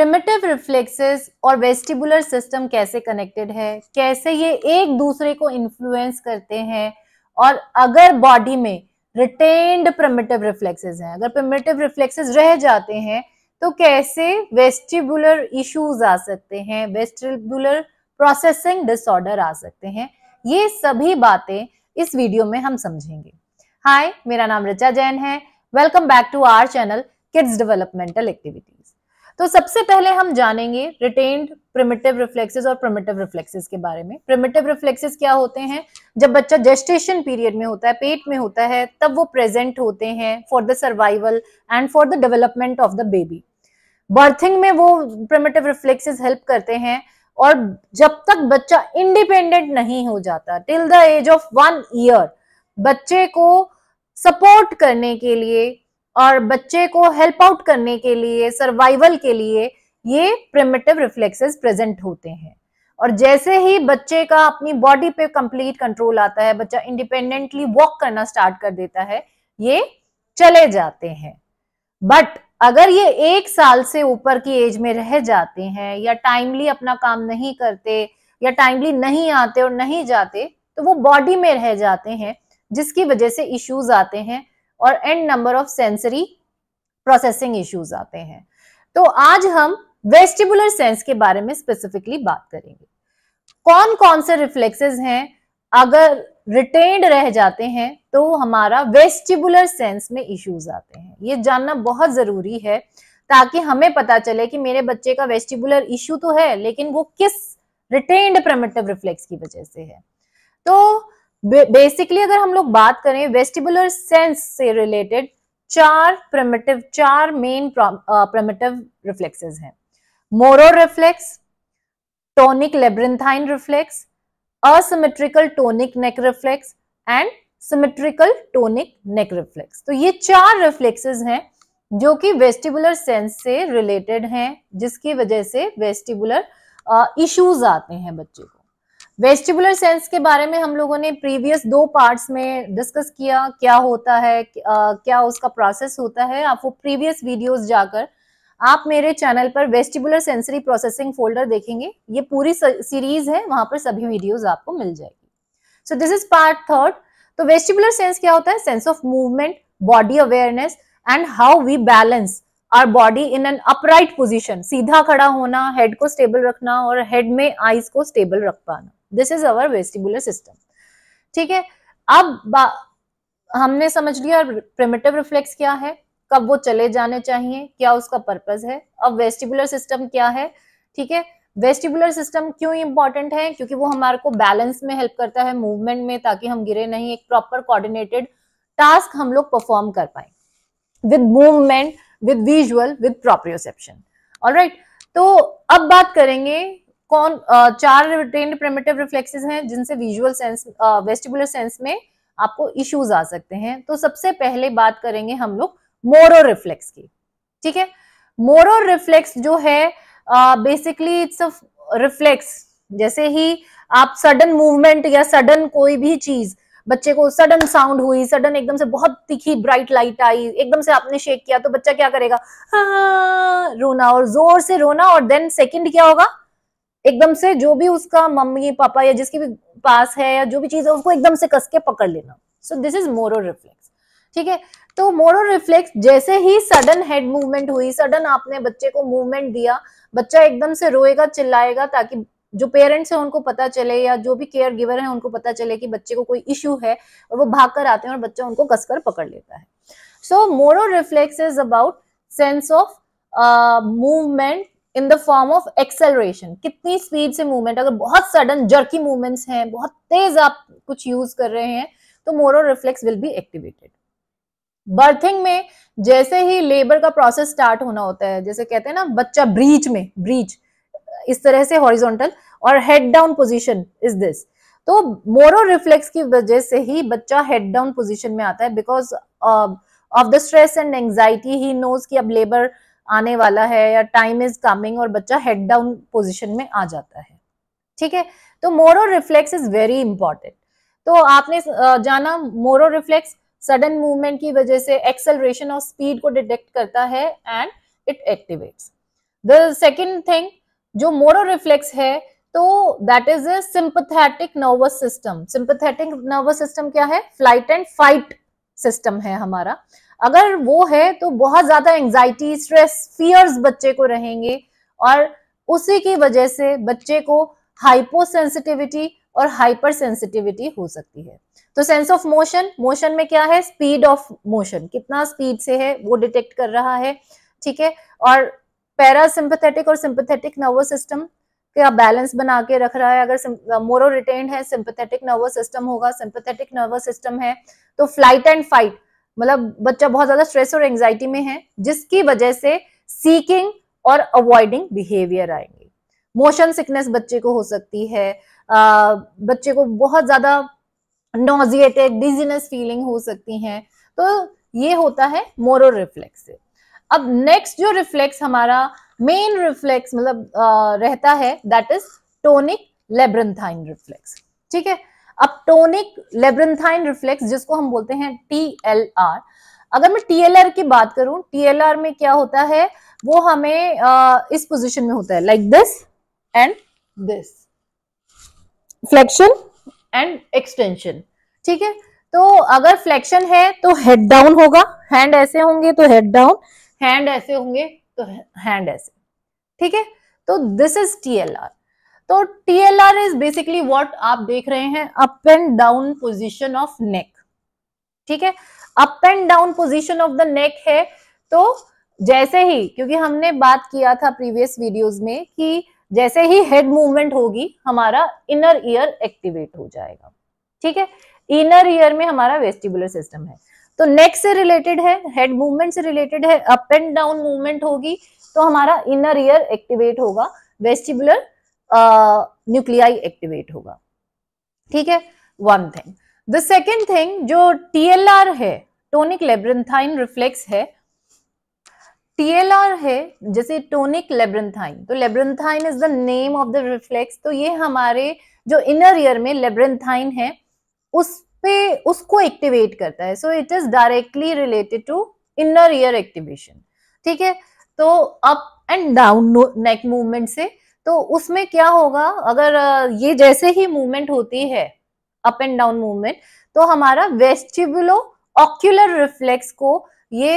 Primitive reflexes और vestibular system कैसे connected है कैसे ये एक दूसरे को इन्फ्लुएंस करते हैं और अगर बॉडी में रिटेन्ड प्रिमिटिव रिफ्लेक्सेस हैं अगर प्रिमिटिव रिफ्लेक्सेस रह जाते हैं तो कैसे वेस्टिबुलर इश्यूज आ सकते हैं वेस्टिबुलर प्रोसेसिंग डिसऑर्डर आ सकते हैं ये सभी बातें इस वीडियो में हम समझेंगे हाय मेरा नाम रिचा जैन है welcome back to our channel kids developmental activity तो सबसे पहले हम जानेंगे रिटेन्ड प्रिमिटिव रिफ्लेक्सेस और प्रिमिटिव रिफ्लेक्सेस के बारे में प्रिमिटिव रिफ्लेक्सेस क्या होते हैं जब बच्चा जेस्टेशन पीरियड में होता है पेट में होता है तब वो प्रेजेंट होते हैं for the survival and for the development of the baby birthing में वो प्रिमिटिव रिफ्लेक्सेस हेल्प करते हैं और जब तक बच्चा इंडिपेंडेंट नहीं हो जाता till the age of one year बच्चे को सपोर्ट करने के लिए और बच्चे को हेल्प आउट करने के लिए सर्वाइवल के लिए ये प्रिमिटिव रिफ्लेक्सेस प्रेजेंट होते हैं और जैसे ही बच्चे का अपनी बॉडी पे कंप्लीट कंट्रोल आता है बच्चा इंडिपेंडेंटली वॉक करना स्टार्ट कर देता है ये चले जाते हैं बट अगर ये एक साल से ऊपर की एज में रह जाते हैं या टाइमली अपना काम नहीं करते या टाइमली नहीं आते और नहीं जाते तो वो बॉडी में रह जाते हैं जिसकी वजह से इश्यूज आते हैं और and number of sensory processing issues आते हैं तो आज हम वेस्टिबुलर सेंस के बारे में स्पेसिफिकली बात करेंगे कौन कौन से रिफ्लेक्सेस हैं अगर रिटेन्ड रह जाते हैं तो हमारा वेस्टिबुलर सेंस में इश्यूज आते हैं ये जानना बहुत जरूरी है ताकि हमें पता चले कि मेरे बच्चे का वेस्टिबुलर इश्यू तो है लेकिन वो किस रिटेन्ड प्रमेटिव रिफ्लेक्स की वजह से है तो बेसिकली अगर हम लोग बात करें वेस्टिबुलर सेंस से रिलेटेड चार प्रमेटिव चार मेन प्रमेटिव रिफ्लेक्सेस हैं Moro reflex tonic labyrinthine reflex asymmetrical tonic neck reflex and symmetrical tonic neck reflex तो ये चार रिफ्लेक्सेस हैं जो कि वेस्टिबुलर सेंस से रिलेटेड हैं जिसकी वजह से वेस्टिबुलर इश्यूज आते हैं बच्चे को वेस्टिबुलर सेंस के बारे में हम लोगों ने प्रीवियस दो पार्ट्स में डिस्कस किया क्या होता है क्या उसका प्रोसेस होता है आप वो प्रीवियस वीडियोस जाकर आप मेरे चैनल पर वेस्टिबुलर सेंसरी प्रोसेसिंग फोल्डर देखेंगे ये पूरी सीरीज है वहां पर सभी वीडियोस आपको मिल जाएगी so this is part third तो वेस्टिबुलर सेंस क्या होता है sense of movement body awareness and how we balance our body in an upright position सीधा खड़ा होना हेड को स्टेबल रखना और हेड में आइज को स्टेबल रख पाना this is our vestibular system ठीक है अब हमने समझ लिया प्रिमेटिव रिफ्लेक्स क्या है कब वो चले जाने चाहिए क्या उसका पर्पज है अब वेस्टिबुलर सिस्टम क्या है ठीक है वेस्टिबुलर सिस्टम क्यों इंपॉर्टेंट है क्योंकि वो हमारे को बैलेंस में हेल्प करता है मूवमेंट में ताकि हम गिरे नहीं एक प्रॉपर कोऑर्डिनेटेड टास्क हम लोग परफॉर्म कर पाए with movement with visual with proprioception alright तो अब बात करेंगे कौन चार रिटेन्ड प्रेमेटिव रिफ्लेक्सेस हैं जिनसे विजुअल सेंस वेस्टिबुलर सेंस में आपको इश्यूज आ सकते हैं तो सबसे पहले बात करेंगे हम लोग मोरो रिफ्लेक्स की ठीक है मोरो रिफ्लेक्स जो है बेसिकली इट्स अ रिफ्लेक्स जैसे ही आप सडन मूवमेंट या सडन कोई भी चीज बच्चे को सडन साउंड हुई सडन एकदम से बहुत तीखी ब्राइट लाइट आई एकदम से आपने शेक किया तो बच्चा क्या करेगा हाँ, रोना और जोर से रोना और देन सेकंड क्या होगा एकदम से जो भी उसका मम्मी पापा या जिसके भी पास है या जो भी चीज है उसको एकदम से कस के पकड़ लेना so this is Moro reflex ठीक है तो मोरो रिफ्लेक्स जैसे ही सडन हेड मूवमेंट हुई सडन आपने बच्चे को मूवमेंट दिया बच्चा एकदम से रोएगा चिल्लाएगा ताकि जो पेरेंट्स हैं उनको पता चले या जो भी केयर गिवर है उनको पता चले कि बच्चे को कोई इश्यू है और वो भाग कर आते हैं और बच्चा उनको कसकर पकड़ लेता है so Moro reflex is about sense of movement in the form of acceleration कितनी स्पीड से मूवमेंट अगर बहुत सडन जर्की मूवमेंट्स हैं बहुत तेज आप कुछ यूज कर रहे हैं तो Moro reflex will be activated birthing में जैसे ही लेबर का प्रोसेस स्टार्ट होना होता है जैसे कहते हैं ना बच्चा ब्रीच में ब्रीच इस तरह से हॉरिजॉन्टल और head down position is this तो मोरो रिफ्लेक्स की वजह से ही बच्चा हेड डाउन पोजीशन में आता है because of the stress and anxiety he knows कि अब लेबर आने वाला है या टाइम इज कमिंग और बच्चा हेड डाउन पोजिशन में आ जाता है ठीक है तो Moro reflex is very important तो आपने जाना मोरो रिफ्लेक्स सडन मूवमेंट की वजह से एक्सेलरेशन और स्पीड को डिटेक्ट करता है and it activates the second thing जो मोरो रिफ्लेक्स है तो that is a sympathetic nervous system sympathetic nervous system क्या है फ्लाइट एंड फाइट सिस्टम है हमारा अगर वो है तो बहुत ज्यादा एंजाइटी स्ट्रेस फियर्स बच्चे को रहेंगे और उसी की वजह से बच्चे को हाइपोसेंसिटिविटी और हाइपर सेंसिटिविटी हो सकती है तो सेंस ऑफ मोशन मोशन में क्या है स्पीड ऑफ मोशन कितना स्पीड से है वो डिटेक्ट कर रहा है ठीक है और पैरासिम्पथेटिक और सिंपथेटिक नर्वस सिस्टम कि आप बैलेंस बना के रख रहा है अगर मोरो रिटेन uh, है सिंपथेटिक नर्वस सिस्टम होगा सिंपथेटिक नर्वस सिस्टम है तो फ्लाइट एंड फाइट मतलब बच्चा बहुत ज्यादा स्ट्रेस और एंग्जाइटी में है जिसकी वजह से सीकिंग और अवॉइडिंग बिहेवियर आएंगे मोशन सिकनेस बच्चे को हो सकती है आ, बच्चे को बहुत ज्यादा नोजिएटेड डिजीनेस फीलिंग हो सकती है तो ये होता है मोरो रिफ्लेक्स अब नेक्स्ट जो रिफ्लेक्स हमारा मेन रिफ्लेक्स मतलब uh, रहता है that is tonic labyrinthine reflex ठीक है अब टोनिक लेब्रंथाइन रिफ्लेक्स जिसको हम बोलते हैं टी एल आर अगर मैं टीएलआर की बात करूं टीएलआर में क्या होता है वो हमें आ, uh, इस पोजीशन में होता है like this and this flexion and extension ठीक है तो अगर फ्लेक्शन है तो हेड डाउन होगा हैंड ऐसे होंगे तो हेड डाउन हैंड ऐसे होंगे हैंड ऐसे ठीक है तो दिस इज टीएलआर तो टीएलआर इज बेसिकली व्हाट आप देख रहे हैं up and down position of neck ठीक है up and down position of the neck है तो जैसे ही क्योंकि हमने बात किया था प्रीवियस वीडियोस में कि जैसे ही हेड मूवमेंट होगी हमारा इनर ईयर एक्टिवेट हो जाएगा ठीक है इनर ईयर में हमारा वेस्टिबुलर सिस्टम है तो नेक से रिलेटेड है हेड मूवमेंट से रिलेटेड है अप एंड डाउन मूवमेंट होगी तो हमारा इनर ईयर एक्टिवेट होगा वेस्टिबुलर न्यूक्लियाई एक्टिवेट होगा ठीक है one thing the second thing जो टीएलआर है टोनिक लेब्रेंथाइन रिफ्लेक्स है टीएलआर है जैसे टोनिक लेब्रेंथाइन तो labyrinthine is the name of the reflex तो ये हमारे जो इनर ईयर में लेब्रेंथाइन है उस पे उसको एक्टिवेट करता है so it is directly related to inner ear activation ठीक है तो up and down neck movement से तो उसमें क्या होगा अगर ये जैसे ही मूवमेंट होती है अप एंड डाउन मूवमेंट तो हमारा वेस्टिबुलो ऑक्यूलर रिफ्लेक्स को ये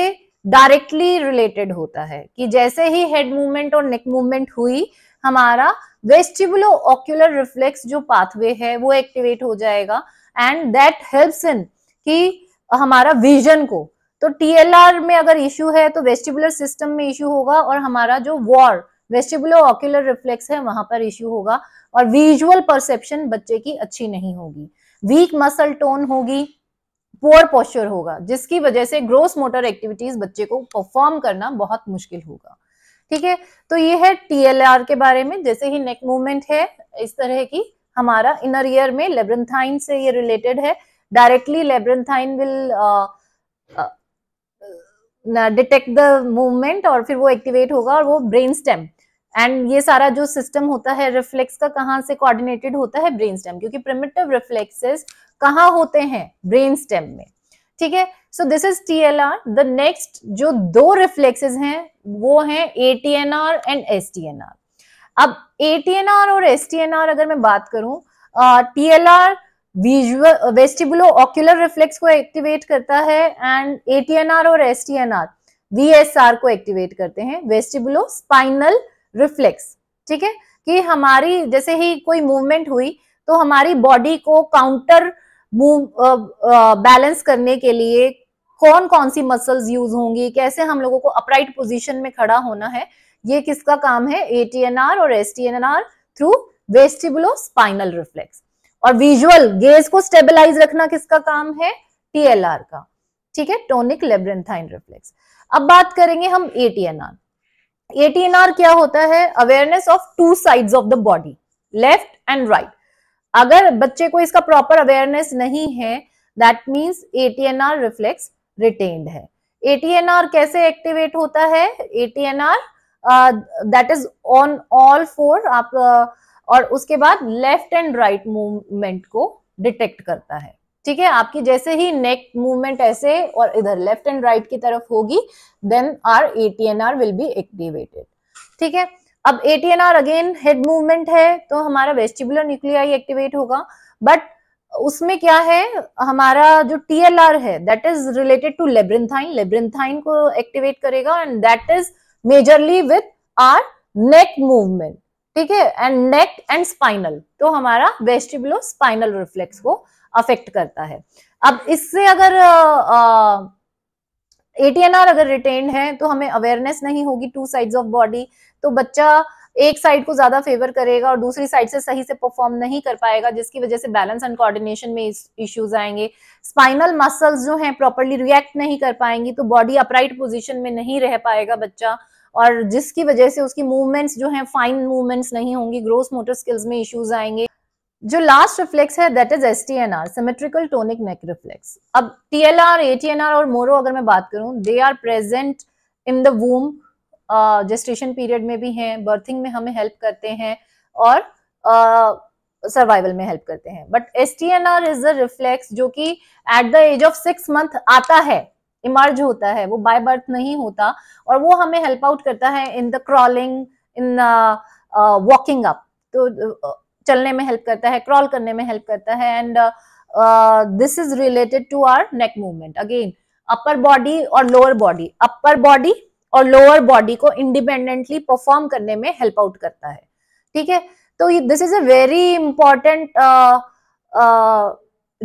डायरेक्टली रिलेटेड होता है कि जैसे ही हेड मूवमेंट और नेक मूवमेंट हुई हमारा वेस्टिबुलो ऑक्यूलर रिफ्लेक्स जो पाथवे है वो एक्टिवेट हो जाएगा एंड दैट हेल्प्स इन कि हमारा विजन को तो टीएलआर में अगर इश्यू है तो वेस्टिबुलर सिस्टम में इश्यू होगा और हमारा जो वॉर वेस्टिबुलो ऑक्यूलर रिफ्लेक्स है वहां पर इश्यू होगा और विजुअल परसेप्शन बच्चे की अच्छी नहीं होगी वीक मसल टोन होगी पोअर पोस्चर होगा जिसकी वजह से ग्रोस मोटर एक्टिविटीज बच्चे को परफॉर्म करना बहुत मुश्किल होगा ठीक है तो ये है टीएलआर के बारे में जैसे ही नेक मूवमेंट है इस तरह की हमारा इनर ईयर में लेब्रंथाइन से ये रिलेटेड है directly labyrinthine will detect the movement और फिर वो एक्टिवेट होगा और वो ब्रेन स्टेम एंड ये सारा जो सिस्टम होता है रिफ्लेक्स का कहाँ से कोऑर्डिनेटेड होता है ब्रेन स्टेम क्योंकि प्रिमिटिव रिफ्लेक्सेस कहाँ होते हैं ब्रेन स्टेम में ठीक है so this is T L R the next जो दो रिफ्लेक्सेस हैं वो है R and S T N R अब ए टी एन आर और एस टी एन आर अगर मैं बात करूं T L R visual vestibulo ocular reflex को एक्टिवेट करता है and A T N R और S T N R V S R को एक्टिवेट करते हैं वेस्टिबुलो स्पाइनल रिफ्लेक्स ठीक है कि हमारी जैसे ही कोई मूवमेंट हुई तो हमारी बॉडी को काउंटर मूव बैलेंस करने के लिए कौन कौन सी मसल्स यूज होंगी कैसे हम लोगों को अपराइट पोजीशन में खड़ा होना है ये किसका काम है ए और R through vestibulo spinal reflex और विजुअल गेज को स्टेबिलाईज रखना किसका काम है टीएलआर का ठीक है टोनिक लेब्रेंथाइन रिफ्लेक्स अब बात करेंगे हम एन आर क्या होता है awareness of two side of the body left and right अगर बच्चे को इसका प्रॉपर अवेयरनेस नहीं है that means ATNR reflex retained है एटीएनआर कैसे एक्टिवेट होता है ATNR that is on all four आप uh, और उसके बाद लेफ्ट एंड राइट मूवमेंट को डिटेक्ट करता है ठीक है आपकी जैसे ही नेक मूवमेंट ऐसे और इधर लेफ्ट एंड राइट की तरफ होगी then our ATNR will be activated ठीक है अब एटीएनआर अगेन हेड मूवमेंट है तो हमारा वेस्टिबुलर न्यूक्लियाई एक्टिवेट होगा बट उसमें क्या है हमारा जो टीएलआर है that is related to labyrinthine labyrinthine को एक्टिवेट करेगा and that is majorly with our neck movement ठीक है एंड नेक एंड स्पाइनल तो हमारा वेस्टिबुलो स्पाइनल रिफ्लेक्स को अफेक्ट करता है अब इससे अगर एटीएनआर अगर रिटेन है तो हमें अवेयरनेस नहीं होगी टू साइड्स ऑफ बॉडी तो बच्चा एक साइड को ज्यादा फेवर करेगा और दूसरी साइड से सही से परफॉर्म नहीं कर पाएगा जिसकी वजह से बैलेंस एंड कोऑर्डिनेशन में इश्यूज आएंगे स्पाइनल मसल्स जो हैं प्रॉपरली रिएक्ट नहीं कर पाएंगी तो बॉडी अपराइट पोजिशन में नहीं रह पाएगा बच्चा और जिसकी वजह से उसकी मूवमेंट्स जो है फाइन मूवमेंट्स नहीं होंगी ग्रोस मोटर स्किल्स में इश्यूज आएंगे जो लास्ट रिफ्लेक्स है that is S T N R symmetrical tonic neck reflex अब T L R A T N R और मोरो अगर मैं बात करूं they are present in the womb gestation period में भी हैं बर्थिंग में हमें हेल्प करते हैं और सर्वाइवल में हेल्प करते हैं but S T N R is the reflex जो कि at the age of six month आता है इमर्ज होता है वो बाय बर्थ नहीं होता और वो हमें हेल्प आउट करता है in the crawling in walking up तो चलने में हेल्प करता है क्रॉल करने में हेल्प करता है and this is related to our neck movement again upper body और लोअर बॉडी अपर बॉडी और लोअर बॉडी को इंडिपेंडेंटली परफॉर्म करने में हेल्प आउट करता है ठीक है तो this is a very important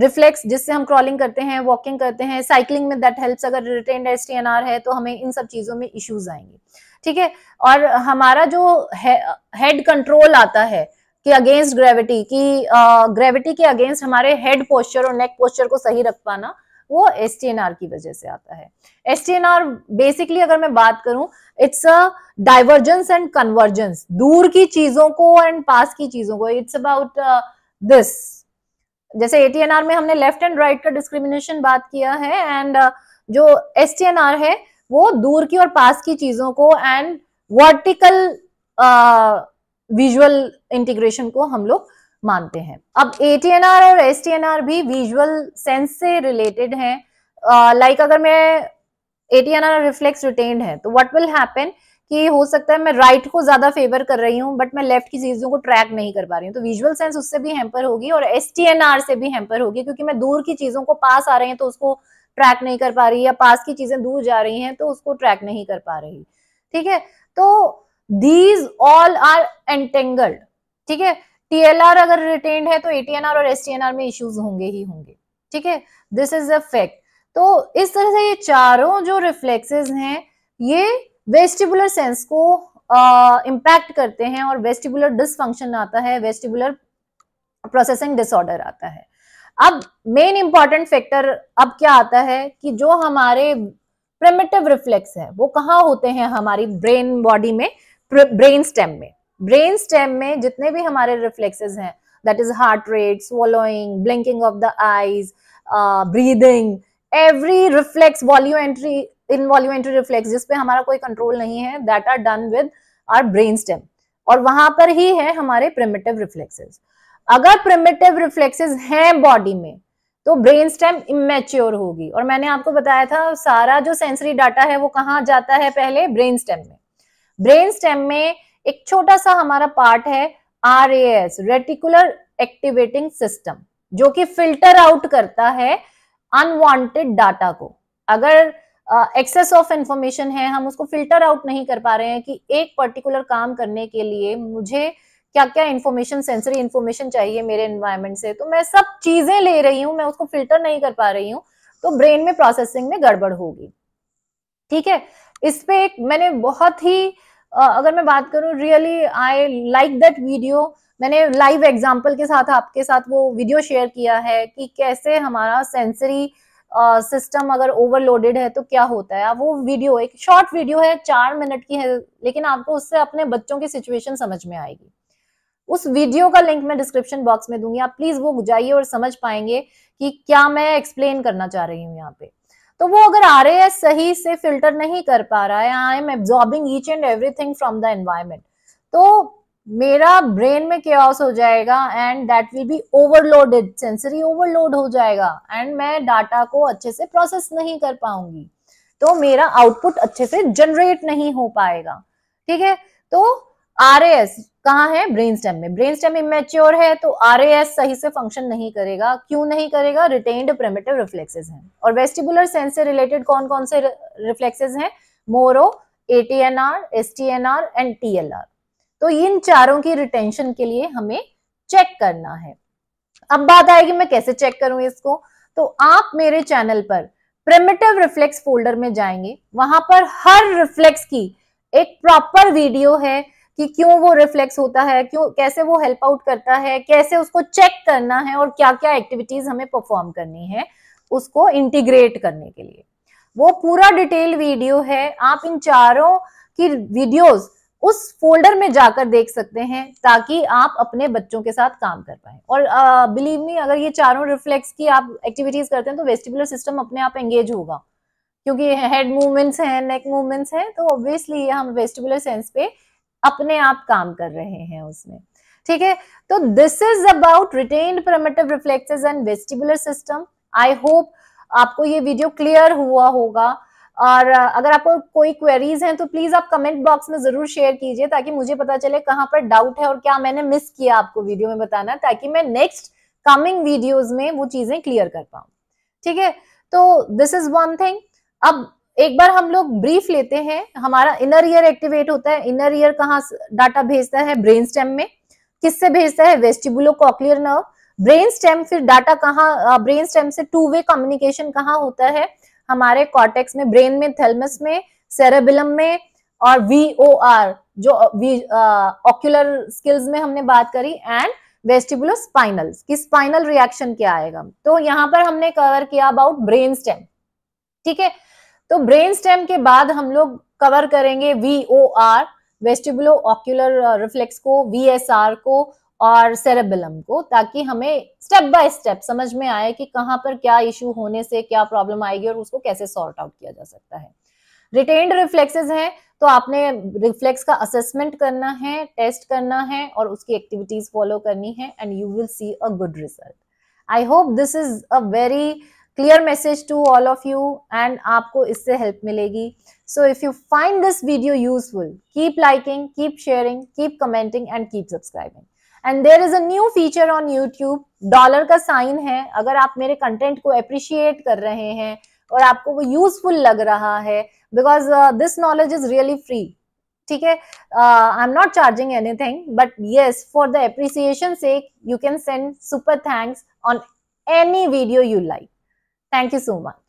reflex जिससे हम क्रॉलिंग करते हैं वॉकिंग करते हैं साइकिलिंग में दैट हेल्प्स अगर रिटेन एस है तो हमें इन सब चीजों में इश्यूज आएंगे ठीक है और हमारा जो हेड कंट्रोल आता है कि अगेंस्ट ग्रेविटी की ग्रेविटी के अगेंस्ट हमारे हेड पोस्चर और नेक पोस्चर को सही रख पाना वो एस की वजह से आता है एस बेसिकली अगर मैं बात करूं it's a divergence and convergence दूर की चीजों को एंड पास की चीजों को इट्स अबाउट दिस जैसे एटीएनआर में हमने लेफ्ट एंड राइट का डिस्क्रिमिनेशन बात किया है एंड uh, जो एस है वो दूर की और पास की चीजों को एंड वर्टिकल विजुअल इंटीग्रेशन को हम लोग मानते हैं अब ए और एस भी विजुअल सेंस से रिलेटेड हैं लाइक अगर मैं एटीएनआर रिफ्लेक्स रिटेन्ड है तो व्हाट विल हैपन कि हो सकता है मैं राइट right को ज्यादा फेवर कर रही हूँ बट मैं लेफ्ट की चीजों को ट्रैक नहीं कर पा रही हूँ तो विजुअल सेंस उससे भी हैम्पर होगी और एस से भी हैम्पर होगी क्योंकि मैं दूर की चीजों को पास आ रही हैं तो उसको ट्रैक नहीं कर पा रही या पास की चीजें दूर जा रही हैं तो उसको ट्रैक नहीं कर पा रही ठीक है तो दीज ऑल आर एंटेंगल्ड ठीक है टीएलआर अगर रिटेन्ड है तो एटीएनआर और एसटीएनआर में इश्यूज होंगे ही होंगे ठीक है दिस इज अ फैक्ट तो इस तरह से ये चारों जो रिफ्लेक्सेस हैं ये वेस्टिबुलर सेंस को इम्पैक्ट uh, करते हैं और वेस्टिबुलर डिसफंक्शन आता है वेस्टिबुलर प्रोसेसिंग डिसऑर्डर आता है अब मेन इंपॉर्टेंट फैक्टर अब क्या आता है कि जो हमारे प्रिमिटिव रिफ्लेक्स है वो कहाँ होते हैं हमारी ब्रेन बॉडी में ब्रेन स्टेम में ब्रेन स्टेम में जितने भी हमारे रिफ्लेक्सेस हैं that is heart rate swallowing blinking of the eyes breathing every reflex वॉल्यू वॉल्यूमेंट्री इनवॉल्यूमेंट्री रिफ्लेक्स जिसपे हमारा कोई कंट्रोल नहीं है that are done with our brain stem और वहां पर ही है हमारे प्रिमिटिव रिफ्लेक्सेस अगर प्रिमिटिव रिफ्लेक्सेस हैं बॉडी में तो ब्रेन स्टेम इमेच्योर होगी और मैंने आपको बताया था सारा जो सेंसरी डाटा है वो कहाँ जाता है पहले ब्रेन स्टेम में ब्रेन स्टेम में एक छोटा सा हमारा पार्ट है आर रेटिकुलर एक्टिवेटिंग सिस्टम जो कि फिल्टर आउट करता है अनवांटेड डाटा को अगर एक्सेस ऑफ इंफॉर्मेशन है हम उसको फिल्टर आउट नहीं कर पा रहे हैं कि एक पर्टिकुलर काम करने के लिए मुझे क्या क्या इंफॉर्मेशन सेंसरी इंफॉर्मेशन चाहिए मेरे एनवायरमेंट से तो मैं सब चीजें ले रही हूँ मैं उसको फिल्टर नहीं कर पा रही हूँ तो ब्रेन में प्रोसेसिंग में गड़बड़ होगी ठीक है इस पे एक मैंने बहुत ही अगर मैं बात करूँ really I like that video मैंने लाइव एग्जाम्पल के साथ आपके साथ वो वीडियो शेयर किया है कि कैसे हमारा सेंसरी सिस्टम अगर ओवरलोडेड है तो क्या होता है वो वीडियो एक शॉर्ट वीडियो है चार मिनट की है लेकिन आपको उससे अपने बच्चों की सिचुएशन समझ में आएगी उस वीडियो का लिंक मैं डिस्क्रिप्शन बॉक्स में दूंगी आप प्लीज वो जाइए और समझ पाएंगे कि क्या मैं एक्सप्लेन करना चाह रही हूँ यहाँ पे तो वो अगर हैं सही से फिल्टर नहीं कर पा रहा है I am absorbing each and everything from the environment तो मेरा ब्रेन में क्योस हो जाएगा and that will be overloaded sensory overload हो जाएगा एंड मैं डाटा को अच्छे से प्रोसेस नहीं कर पाऊंगी तो मेरा आउटपुट अच्छे से जनरेट नहीं हो पाएगा ठीक है तो आरएएस कहाँ है ब्रेन स्टेम में ब्रेन स्टेम इमेच्योर है तो आरएएस सही से फंक्शन नहीं करेगा क्यों नहीं करेगा रिटेन्ड प्रेमेटिव रिफ्लेक्सेस हैं और वेस्टिबुलर सेंस से रिलेटेड कौन कौन से रिफ्लेक्सेस हैं मोरो एटीएनआर एसटीएनआर एंड टीएलआर तो इन चारों की रिटेंशन के लिए हमें चेक करना है अब बात आएगी मैं कैसे चेक करूं इसको तो आप मेरे चैनल पर प्रिमिटिव रिफ्लेक्स फोल्डर में जाएंगे वहां पर हर रिफ्लेक्स की एक प्रॉपर वीडियो है कि क्यों वो रिफ्लेक्स होता है क्यों कैसे वो हेल्प आउट करता है कैसे उसको चेक करना है और क्या क्या एक्टिविटीज हमें परफॉर्म करनी है उसको इंटीग्रेट करने के लिए वो पूरा डिटेल वीडियो है आप इन चारों की वीडियोस उस फोल्डर में जाकर देख सकते हैं ताकि आप अपने बच्चों के साथ काम कर पाए और बिलीव uh, मी अगर ये चारों रिफ्लेक्स की आप एक्टिविटीज करते हैं तो वेस्टिबुलर सिस्टम अपने आप एंगेज होगा क्योंकि हेड मूवमेंट्स हैं नेक मूवमेंट्स हैं तो ऑब्वियसली हम वेस्टिबुलर सेंस पे अपने आप काम कर रहे हैं उसमें ठीक है तो this is about retain primitive reflexes and vestibular system I hope आपको ये वीडियो क्लियर हुआ होगा और अगर आपको कोई क्वेरीज हैं तो प्लीज आप कमेंट बॉक्स में जरूर शेयर कीजिए ताकि मुझे पता चले कहाँ पर डाउट है और क्या मैंने मिस किया आपको वीडियो में बताना ताकि मैं नेक्स्ट कमिंग वीडियोस में वो चीजें क्लियर कर पाऊं ठीक है तो दिस इज वन थिंग अब एक बार हम लोग ब्रीफ लेते हैं हमारा इनर ईयर एक्टिवेट होता है इनर ईयर कहाँ डाटा भेजता है ब्रेन स्टेम में किससे भेजता है vestibulo cochlear nerve brain stem फिर डाटा कहाँ ब्रेन स्टेम से टू वे कम्युनिकेशन कहाँ होता है हमारे कॉर्टेक्स में ब्रेन में थेलमस में सेरेबिलम में और वी ओ आर जो ऑक्यूलर स्किल्स में हमने बात करी एंड वेस्टिबुलो स्पाइनल की स्पाइनल रिएक्शन क्या आएगा तो यहाँ पर हमने कवर किया अबाउट ब्रेन स्टेम ठीक है तो ब्रेन स्टेम के बाद हम लोग कवर करेंगे V O R vestibulo ocular reflex को वी एस आर को और सेरेबलम को ताकि हमें स्टेप बाय स्टेप समझ में आए कि कहाँ पर क्या इश्यू होने से क्या प्रॉब्लम आएगी और उसको कैसे सॉर्ट आउट किया जा सकता है रिटेन्ड रिफ्लेक्सेस हैं तो आपने रिफ्लेक्स का असेसमेंट करना है टेस्ट करना है और उसकी एक्टिविटीज फॉलो करनी है and you will see a good result I hope this is a very clear message to all of you and आपको इससे हेल्प मिलेगी so if you find this video useful keep liking keep sharing keep commenting and keep subscribing and there is a new feature on YouTube dollar का sign है अगर आप मेरे content को appreciate कर रहे हैं और आपको वो यूजफुल लग रहा है because this knowledge is really free ठीक है I am not charging anything but yes for the appreciation sake you can send super thanks on any video you like Thank you so much.